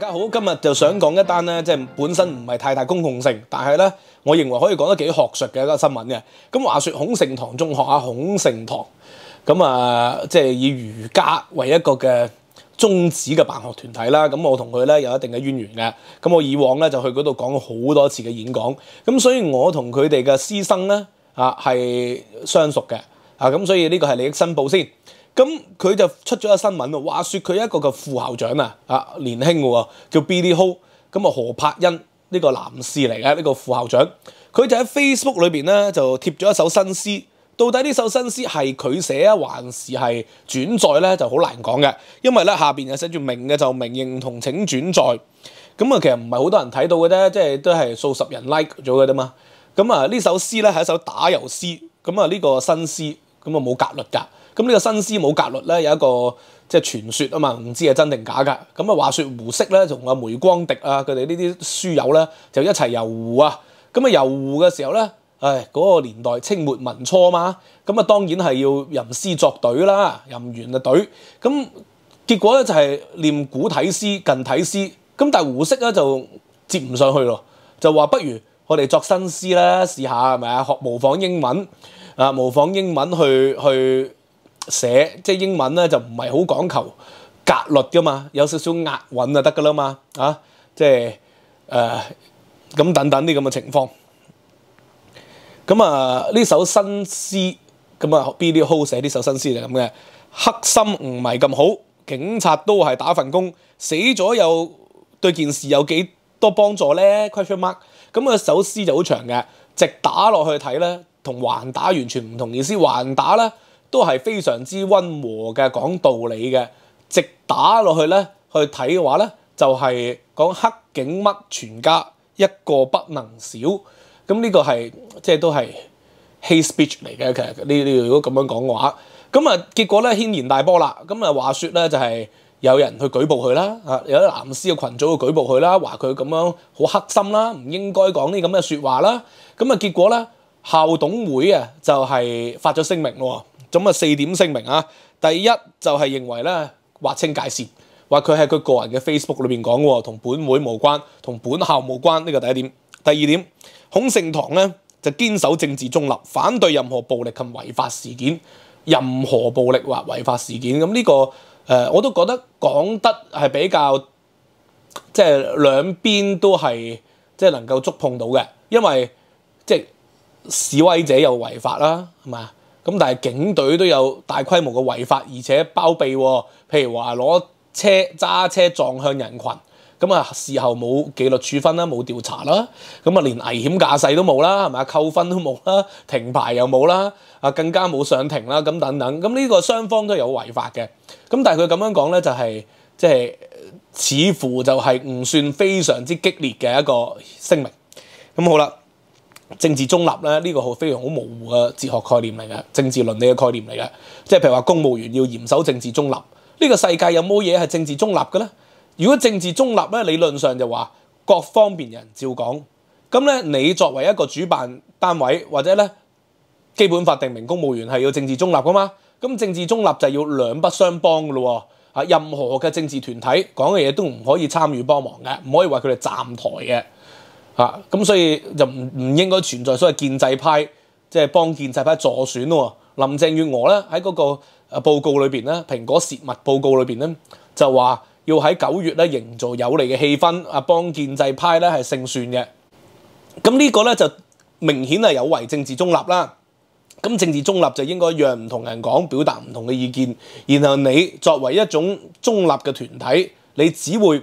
大家好，今日就想讲一单咧，即系本身唔系太大公共性，但系咧，我认为可以讲得几学术嘅一个新闻嘅。咁话说孔圣堂中学啊，孔圣堂咁啊，即系以儒家为一个嘅宗旨嘅办学团体啦。咁我同佢咧有一定嘅渊源嘅。咁我以往咧就去嗰度讲好多次嘅演讲，咁所以我同佢哋嘅师生咧啊系相熟嘅啊，咁所以呢个系利益申报先。咁佢就出咗個新聞喎，話說佢一個嘅副校長啊，啊年輕嘅喎，叫 Billy Ho，咁啊何柏恩呢個男士嚟嘅呢個副校長，佢就喺 Facebook 裏面咧就貼咗一首新詩，到底呢首新詩係佢寫啊，還是係轉載咧就好難講嘅，因為咧下邊又寫住明嘅就明認同請轉載，咁啊其實唔係好多人睇到嘅啫，即係都係數十人 like 咗嘅啫嘛，咁啊呢首詩咧係一首打油詩，咁啊呢個新詩咁啊冇格律噶。咁呢個新詩冇格律咧，有一個即係傳說啊嘛，唔知係真定假噶。咁啊，話說胡適咧，同阿梅光迪啊，佢哋呢啲書友咧，就一齊遊湖啊。咁啊，遊湖嘅時候咧，誒嗰個年代清末民初嘛，咁啊當然係要吟詩作對啦，吟完就對。咁結果咧就係念古體詩、近體詩，咁但胡適咧就接唔上去咯，就話不如我哋作新詩啦，試下係咪啊？學模仿英文啊，模仿英文去去。寫即英文咧就唔係好講求格律噶嘛，有少少押韻就得噶啦嘛，啊，即係咁等等啲咁嘅情況。咁啊呢首新詩，咁啊 b y h o 寫呢首新詩就咁嘅，黑心唔係咁好，警察都係打份工，死咗又對件事有幾多幫助咧？Question mark？咁啊首詩就好長嘅，直打落去睇咧，同橫打完全唔同意思，橫打啦。都係非常之温和嘅，講道理嘅，直打落去咧，去睇嘅話咧，就係講黑警乜全家一個不能少，咁呢個係即係都係 hate speech 嚟嘅。其實呢呢，如果咁樣講嘅話，咁啊結果咧牽連大波啦。咁啊話說咧就係有人去舉報佢啦，有啲藍絲嘅群組去舉報佢啦，話佢咁樣好黑心啦，唔應該講啲咁嘅説話啦。咁啊結果咧校董會啊就係發咗聲明喎。咁啊四點聲明啊，第一就係認為咧，劃清界線，話佢喺佢個人嘅 Facebook 裏面講喎，同本會無關，同本校無關，呢個第一點。第二點，孔聖堂咧就堅守政治中立，反對任何暴力同違法事件，任何暴力或違法事件。咁呢個誒我都覺得講得係比較即係兩邊都係即係能夠觸碰到嘅，因為即係示威者又違法啦，係咪咁但係警隊都有大規模嘅違法，而且包庇喎。譬如話攞車揸車撞向人群，咁啊事後冇紀律處分啦，冇調查啦，咁啊連危險駕駛都冇啦，係咪啊？扣分都冇啦，停牌又冇啦，啊更加冇上庭啦，咁等等。咁呢個雙方都有違法嘅。咁但係佢咁樣講咧，就係即係似乎就係唔算非常之激烈嘅一個聲明。咁好啦。政治中立咧，呢個好非常好模糊嘅哲學概念嚟嘅，政治倫理嘅概念嚟嘅。即係譬如話，公務員要嚴守政治中立。呢個世界有冇嘢係政治中立嘅咧？如果政治中立咧，理論上就話各方面人照講。咁咧，你作為一個主辦單位或者咧，基本法定明公務員係要政治中立噶嘛？咁政治中立就要兩不相幫噶咯喎。任何嘅政治團體講嘅嘢都唔可以參與幫忙嘅，唔可以話佢哋站台嘅。啊，咁所以就唔唔應該存在所謂建制派，即係幫建制派助選喎。林鄭月娥咧喺嗰個報告裏面咧，蘋果泄密報告裏面咧，就話要喺九月咧營造有利嘅氣氛，啊幫建制派咧係勝算嘅。咁呢個咧就明顯係有違政治中立啦。咁政治中立就應該讓唔同人講，表達唔同嘅意見，然後你作為一種中立嘅團體，你只會。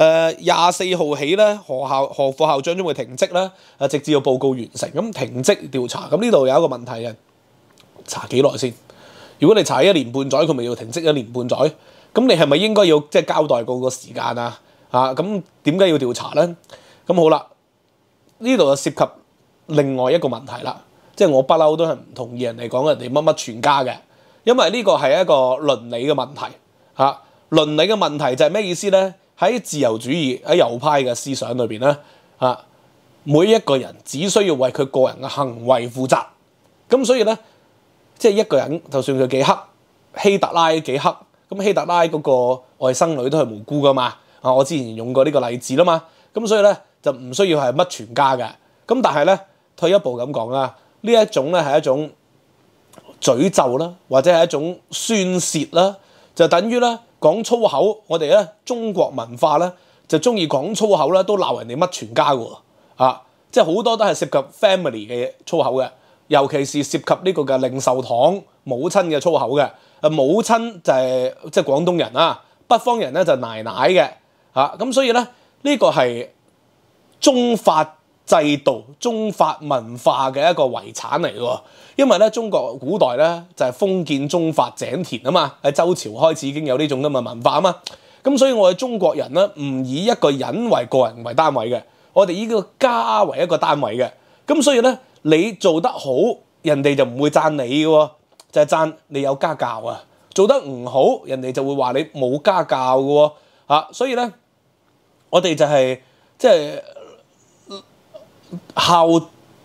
誒廿四號起咧，何校何副校長將會停職啦，啊直至要報告完成。咁停職調查，咁呢度有一個問題嘅，查幾耐先？如果你查一年半載，佢咪要停職一年半載？咁你係咪應該要即係交代個個時間啊？啊，咁點解要調查咧？咁好啦，呢度就涉及另外一個問題啦，即係我不嬲都係唔同意人哋講人哋乜乜全家嘅，因為呢個係一個倫理嘅問題。嚇，倫理嘅問題就係咩意思咧？喺自由主義喺右派嘅思想裏面咧，啊，每一個人只需要為佢個人嘅行為負責。咁所以咧，即係一個人就算佢幾黑，希特拉幾黑，咁希特拉嗰個外甥女都係無辜噶嘛。啊，我之前用過呢個例子啦嘛。咁所以咧就唔需要係乜全家嘅。咁但係咧退一步咁講啦，呢一種咧係一種詛咒啦，或者係一種宣泄啦，就等於咧。講粗口，我哋咧中國文化咧就中意講粗口啦，都鬧人哋乜全家喎，啊，即係好多都係涉及 family 嘅粗口嘅，尤其是涉及呢個嘅零售堂母親嘅粗口嘅，啊，母親就係即係廣東人啦，北方人咧就奶奶嘅，啊，咁所以咧呢個係中法。制度中法文化嘅一個遺產嚟嘅，因為咧中國古代咧就係封建中法井田啊嘛，喺周朝開始已經有呢種咁嘅文化啊嘛，咁所以我哋中國人咧唔以一個人為個人為單位嘅，我哋以個家為一個單位嘅，咁所以咧你做得好人哋就唔會贊你嘅，就係贊你有家教啊，做得唔好人哋就會話你冇家教嘅喎，啊，所以咧我哋就係即係。孝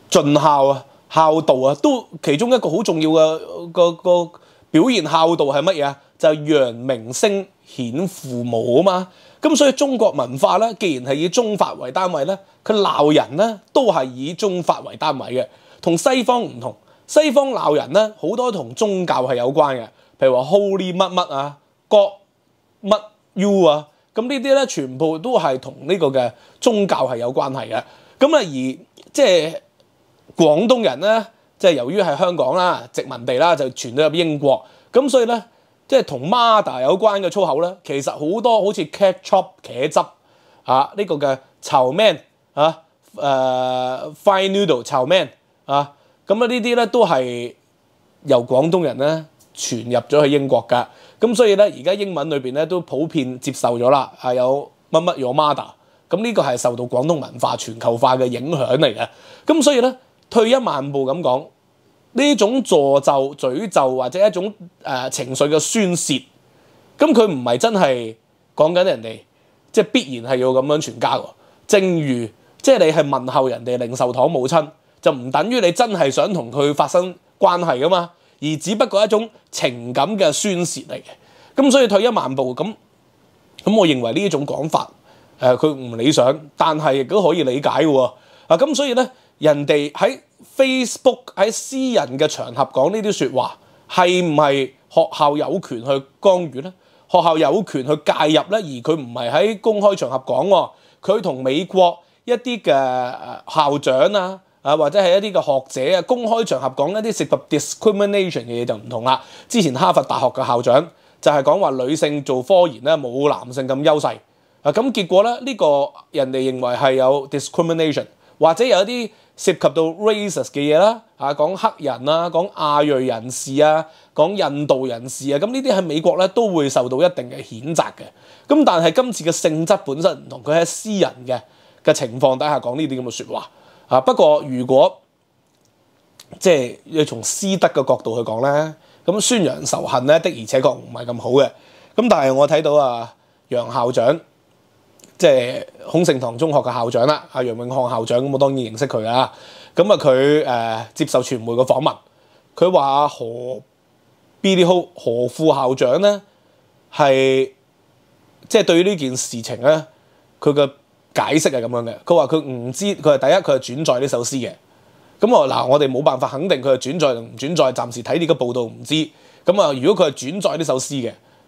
盡孝啊，孝道啊，都其中一個好重要嘅個个表現孝道係乜嘢啊？就揚名聲顯父母啊嘛。咁所以中國文化咧，既然係以中法為單位咧，佢鬧人咧都係以中法為單位嘅，同西方唔同。西方鬧人咧好多同宗教係有關嘅，譬如話 Holy 乜乜啊，God 乜 You 啊，咁呢啲咧全部都係同呢個嘅宗教係有關係嘅。咁啊，而即係廣東人咧，即係由於係香港啦、殖民地啦，就傳到入英國，咁所以咧，即係同 mother 有關嘅粗口咧，其實好多好似 cat chop、茄汁啊呢個嘅臭 man 啊誒 fine noodle 臭 man 啊，咁啊呢啲咧都係由廣東人咧傳入咗去英國㗎，咁所以咧而家英文裏邊咧都普遍接受咗啦，係有乜乜 your mother。咁呢個係受到廣東文化全球化嘅影響嚟嘅，咁所以咧退一萬步咁講，呢種助咒、詛咒或者一種誒情緒嘅宣泄，咁佢唔係真係講緊人哋，即係必然係要咁樣全家喎。正如即係你係問候人哋靈壽堂母親，就唔等於你真係想同佢發生關係噶嘛，而只不過一種情感嘅宣泄嚟嘅。咁所以退一萬步，咁咁，我認為呢一種講法。誒佢唔理想，但係亦都可以理解喎。啊，咁所以咧，人哋喺 Facebook 喺私人嘅場合講呢啲説話，係唔係學校有權去干預咧？學校有權去介入咧？而佢唔係喺公開場合講，佢同美國一啲嘅校長啊，啊或者係一啲嘅學者啊，公開場合講一啲涉及 discrimination 嘅嘢就唔同啦。之前哈佛大學嘅校長就係講話女性做科研咧冇男性咁優勢。啊咁結果咧，呢個人哋認為係有 discrimination，或者有一啲涉及到 racist 嘅嘢啦，啊講黑人啊，講亞裔人士啊，講印度人士啊，咁呢啲喺美國咧都會受到一定嘅譴責嘅。咁但係今次嘅性質本身唔同，佢喺私人嘅嘅情況底下講呢啲咁嘅説話。啊不過如果即係要從私德嘅角度去講咧，咁宣揚仇恨咧的而且確唔係咁好嘅。咁但係我睇到啊楊校長。即係孔盛堂中學嘅校長啦，阿楊永漢校長咁，我當然認識佢啊。咁啊，佢誒接受傳媒嘅訪問，佢話何 Billy Ho 何副校長咧係即係對於呢件事情咧，佢嘅解釋係咁樣嘅。佢話佢唔知，佢係第一佢係轉載呢首詩嘅。咁啊，嗱我哋冇辦法肯定佢係轉載定唔轉載，暫時睇呢個報道唔知。咁啊，如果佢係轉載呢首詩嘅。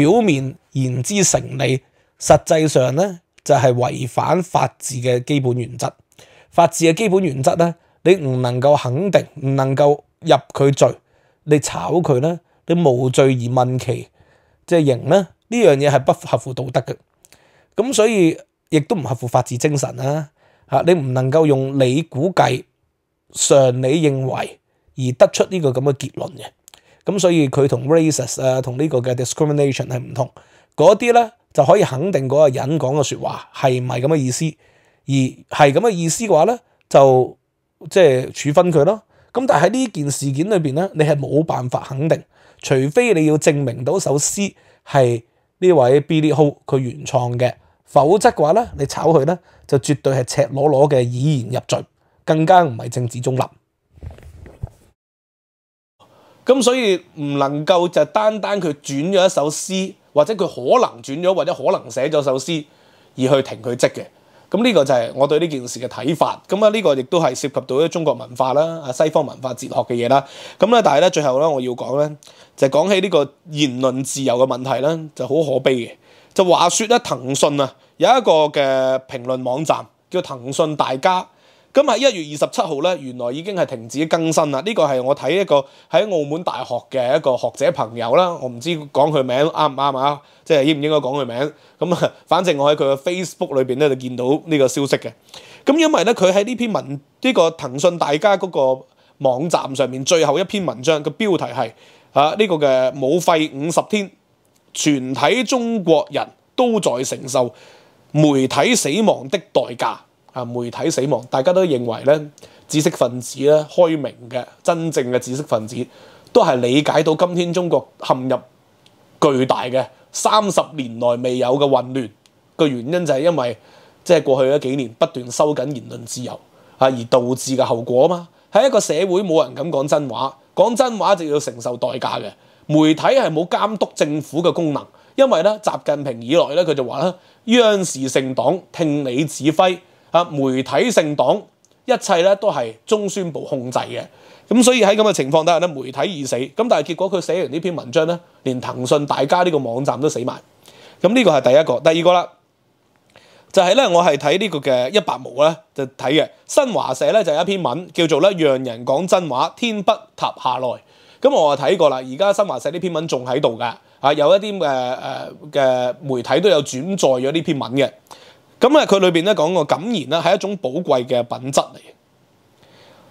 表面言之成理，實際上咧就係違反法治嘅基本原則。法治嘅基本原則咧，你唔能夠肯定，唔能夠入佢罪，你炒佢咧，你無罪而問其即係刑咧，呢樣嘢係不合乎道德嘅。咁所以亦都唔合乎法治精神啦。嚇，你唔能夠用你估計、常理認為而得出呢個咁嘅結論嘅。咁所以佢同 r a c i s 啊，同呢個嘅 discrimination 係唔同，嗰啲咧就可以肯定嗰個人講嘅説話係唔係咁嘅意思，而係咁嘅意思嘅話咧，就即係處分佢咯。咁但係喺呢件事件裏面咧，你係冇辦法肯定，除非你要證明到首詩係呢位 Billy Ho 佢原創嘅，否則嘅話咧，你炒佢咧就絕對係赤裸裸嘅以言入罪，更加唔係政治中立。咁所以唔能夠就單單佢轉咗一首詩，或者佢可能轉咗，或者可能寫咗首詩而去停佢職嘅。咁呢個就係我對呢件事嘅睇法。咁啊，呢個亦都係涉及到一中國文化啦、啊西方文化、哲學嘅嘢啦。咁咧，但係咧，最後咧，我要講咧，就講起呢個言論自由嘅問題咧，就好可悲嘅。就話說咧，騰訊啊，有一個嘅評論網站叫騰訊大家。咁喺一月二十七號咧，原來已經係停止更新啦。呢個係我睇一個喺澳門大學嘅一個學者朋友啦。我唔知講佢名啱唔啱啊，即係應唔應該講佢名。咁啊，反正我喺佢嘅 Facebook 裏邊咧就見到呢個消息嘅。咁因為咧，佢喺呢篇文，呢個騰訊大家嗰個網站上面最後一篇文章嘅標題係啊呢個嘅冇費五十天，全体中國人都在承受媒體死亡的代價。啊！媒體死亡，大家都認為咧，知識分子咧開明嘅真正嘅知識分子都係理解到，今天中國陷入巨大嘅三十年來未有嘅混亂嘅原因，就係因為即係過去一幾年不斷收緊言論自由啊，而導致嘅後果啊嘛。喺一個社會冇人敢講真話，講真話就要承受代價嘅媒體係冇監督政府嘅功能，因為咧習近平以來咧，佢就話啦，央視成黨聽你指揮。啊！媒體性黨，一切咧都係中宣部控制嘅，咁所以喺咁嘅情況底下咧，媒體已死。咁但係結果佢寫完呢篇文章咧，連騰訊、大家呢個網站都死埋。咁呢個係第一個，第二個啦，就係咧，我係睇呢個嘅一百毛咧，就睇嘅新華社咧就一篇文叫做咧讓人講真話，天不塌下來。咁我啊睇過啦，而家新華社呢篇文仲喺度㗎，啊有一啲嘅、誒嘅媒體都有轉載咗呢篇文嘅。咁咧，佢裏边咧講個感言咧係一種寶貴嘅品質嚟。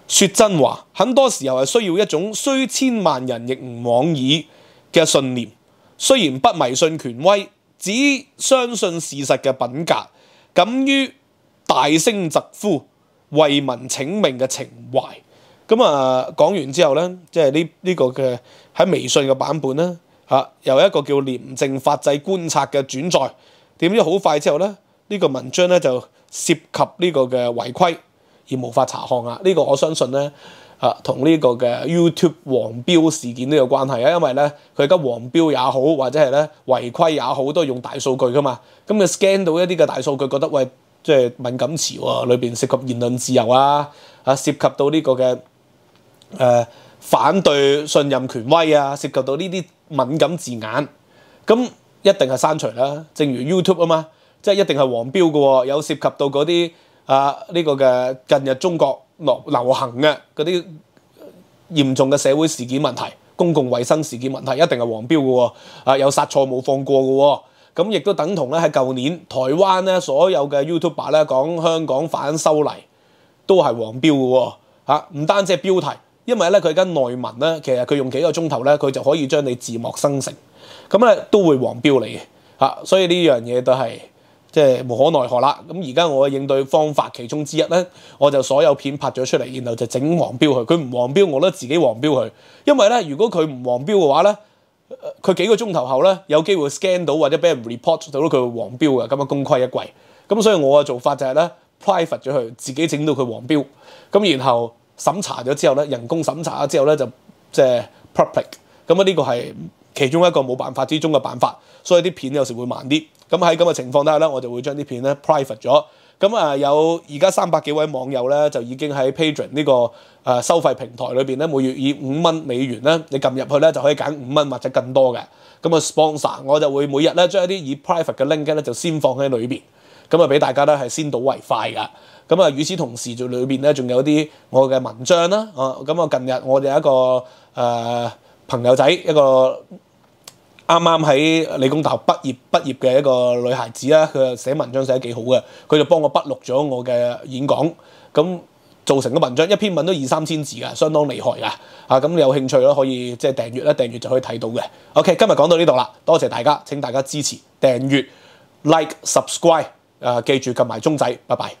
说真話，很多時候係需要一種虽千萬人亦唔往矣嘅信念。雖然不迷信權威，只相信事實嘅品格，敢於大聲疾呼、為民請命嘅情懷。咁啊，講完之後咧，即係呢呢個嘅喺微信嘅版本啦，嚇，由一個叫廉政法制觀察嘅轉載，點知好快之後咧。呢個文章咧就涉及呢個嘅違規而無法查看啊！呢個我相信咧啊，同呢個嘅 YouTube 黃標事件都有關係啊，因為咧佢而家黃標也好，或者係咧違規也好，都係用大數據噶嘛。咁佢 scan 到一啲嘅大數據，覺得喂即係敏感詞喎，裏邊涉及言論自由啊啊，涉及到呢個嘅誒反對信任權威啊，涉及到呢啲敏感字眼，咁一定係刪除啦。正如 YouTube 啊嘛。即係一定係黃標嘅喎，有涉及到嗰啲啊呢個嘅近日中國落流行嘅嗰啲嚴重嘅社會事件問題、公共衛生事件問題，一定係黃標嘅喎。啊，有殺錯冇放過嘅喎。咁亦都等同咧喺舊年台灣咧所有嘅 YouTube r 咧講香港反修例都係黃標嘅喎。嚇，唔單止係標題，因為咧佢而家內文咧，其實佢用幾個鐘頭咧，佢就可以將你字幕生成，咁咧都會黃標嚟嘅。嚇，所以呢樣嘢都係。即係無可奈何啦。咁而家我嘅應對方法其中之一咧，我就所有片拍咗出嚟，然後就整黃標佢。佢唔黃標，我都自己黃標佢。因為咧，如果佢唔黃標嘅話咧，佢幾個鐘頭後咧有機會 scan 到或者俾人 report 到，佢黃標嘅，咁啊功虧一壺。咁所以我嘅做法就係咧 private 咗佢，自己整到佢黃標。咁然後審查咗之後咧，人工審查咗之後咧就即係 perfect。咁啊呢個係。其中一個冇辦法之中嘅辦法，所以啲片有時會慢啲。咁喺咁嘅情況底下咧，我就會將啲片咧 private 咗。咁啊，有而家三百幾位網友咧，就已經喺 patron 呢個誒收費平台裏邊咧，每月以五蚊美元咧，你撳入去咧就可以揀五蚊或者更多嘅。咁啊 sponsor，我就會每日咧將一啲以 private 嘅 link 咧就先放喺裏邊。咁啊，俾大家咧係先睹為快㗎。咁啊，與此同時就裏邊咧仲有啲我嘅文章啦。啊，咁啊，近日我有一個誒。朋友仔一個啱啱喺理工大學畢業畢業嘅一個女孩子啦，佢寫文章寫得幾好嘅，佢就幫我筆錄咗我嘅演講咁造成嘅文章一篇文都二三千字啊，相當厲害噶啊！咁你有興趣咧，可以即係訂閱啦，訂閱就可以睇到嘅。OK，今日講到呢度啦，多謝大家，請大家支持訂閱 Like Subscribe 啊，記住撳埋鐘仔，拜拜。